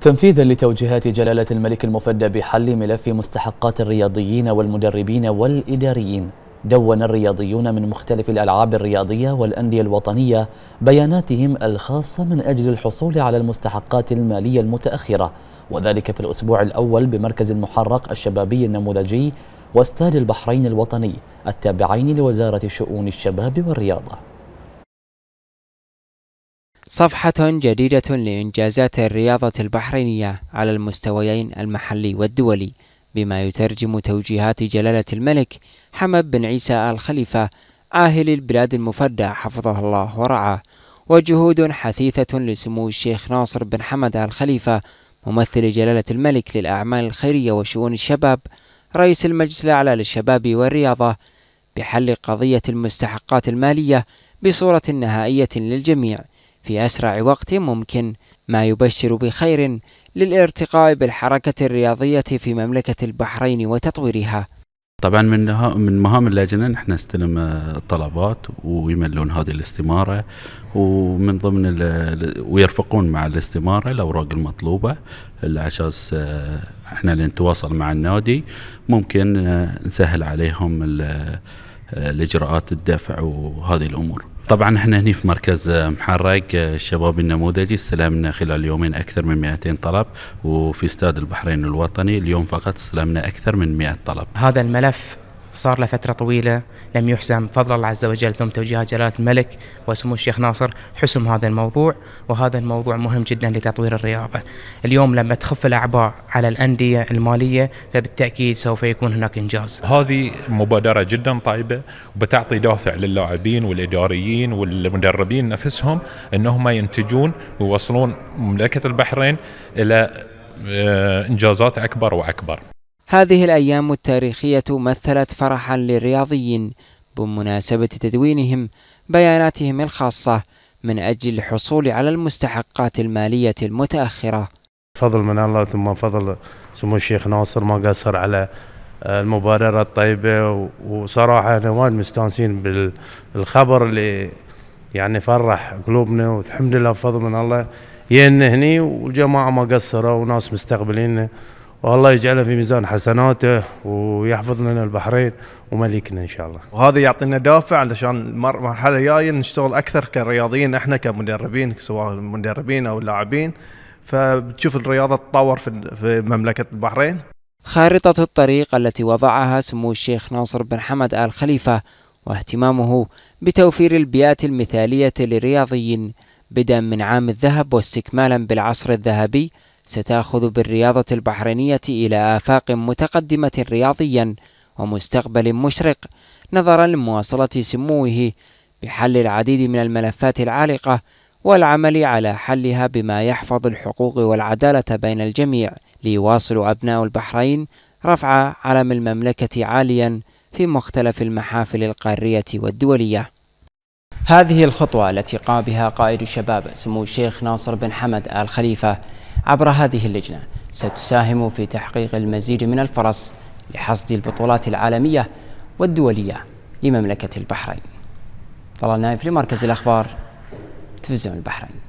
تنفيذا لتوجيهات جلالة الملك المفدى بحل ملف مستحقات الرياضيين والمدربين والإداريين دون الرياضيون من مختلف الألعاب الرياضية والأندية الوطنية بياناتهم الخاصة من أجل الحصول على المستحقات المالية المتأخرة وذلك في الأسبوع الأول بمركز المحرق الشبابي النموذجي واستاد البحرين الوطني التابعين لوزارة شؤون الشباب والرياضة صفحة جديدة لإنجازات الرياضة البحرينية على المستويين المحلي والدولي بما يترجم توجيهات جلالة الملك حمد بن عيسى آل خليفة آهل البلاد المفدى حفظه الله ورعاه وجهود حثيثة لسمو الشيخ ناصر بن حمد آل خليفة ممثل جلالة الملك للأعمال الخيرية وشؤون الشباب رئيس المجلس الأعلى للشباب والرياضة بحل قضية المستحقات المالية بصورة نهائية للجميع في أسرع وقت ممكن ما يبشر بخير للارتقاء بالحركة الرياضية في مملكة البحرين وتطويرها طبعا من من مهام اللجنه نحن نستلم الطلبات آه، ويملون هذه الاستماره ومن ضمن ويرفقون مع الاستماره الاوراق المطلوبه على اساس آه، احنا نتواصل مع النادي ممكن آه، نسهل عليهم الاجراءات الدفع وهذه الامور. طبعا احنا هنا في مركز محرق آه، الشباب النموذجي استلمنا خلال يومين اكثر من 200 طلب وفي استاد البحرين الوطني اليوم فقط استلمنا اكثر من 100 طلب هذا الملف صار له فترة طويلة لم يحسم فضل الله عز وجل ثم توجيهات جلالة الملك وسمو الشيخ ناصر حسم هذا الموضوع وهذا الموضوع مهم جدا لتطوير الرياضة اليوم لما تخف الأعباء على الأندية المالية فبالتأكيد سوف يكون هناك إنجاز هذه مبادرة جدا طيبة وبتعطي دافع للاعبين والإداريين والمدربين نفسهم أنهم ينتجون ويوصلون مملكة البحرين إلى آه، إنجازات أكبر وأكبر هذه الأيام التاريخية مثلت فرحا للرياضيين بمناسبة تدوينهم بياناتهم الخاصة من أجل الحصول على المستحقات المالية المتأخرة فضل من الله ثم فضل سمو الشيخ ناصر ما قصر على المبادرة الطيبة وصراحة أنا وايد مستانسين بالخبر اللي يعني فرح قلوبنا والحمد لله فضل من الله ينهني هني والجماعة ما قصروا وناس مستقبليننا والله يجعله في ميزان حسناته ويحفظ لنا البحرين ومليكنا ان شاء الله. وهذا يعطينا دافع علشان المرحله الجايه نشتغل اكثر كرياضيين احنا كمدربين سواء مدربين او لاعبين فبتشوف الرياضه تطور في في مملكه البحرين. خارطه الطريق التي وضعها سمو الشيخ ناصر بن حمد ال خليفه واهتمامه بتوفير البيئات المثاليه لرياضيين بدءا من عام الذهب واستكمالا بالعصر الذهبي ستأخذ بالرياضة البحرينية إلى آفاق متقدمة رياضيا ومستقبل مشرق نظرا لمواصلة سموه بحل العديد من الملفات العالقة والعمل على حلها بما يحفظ الحقوق والعدالة بين الجميع ليواصلوا أبناء البحرين رفع علم المملكة عاليا في مختلف المحافل القارية والدولية هذه الخطوة التي قام بها قائد الشباب سمو الشيخ ناصر بن حمد آل خليفة عبر هذه اللجنة ستساهم في تحقيق المزيد من الفرص لحصد البطولات العالمية والدولية لمملكة البحرين طلال نايف لمركز الأخبار تلفزيون البحرين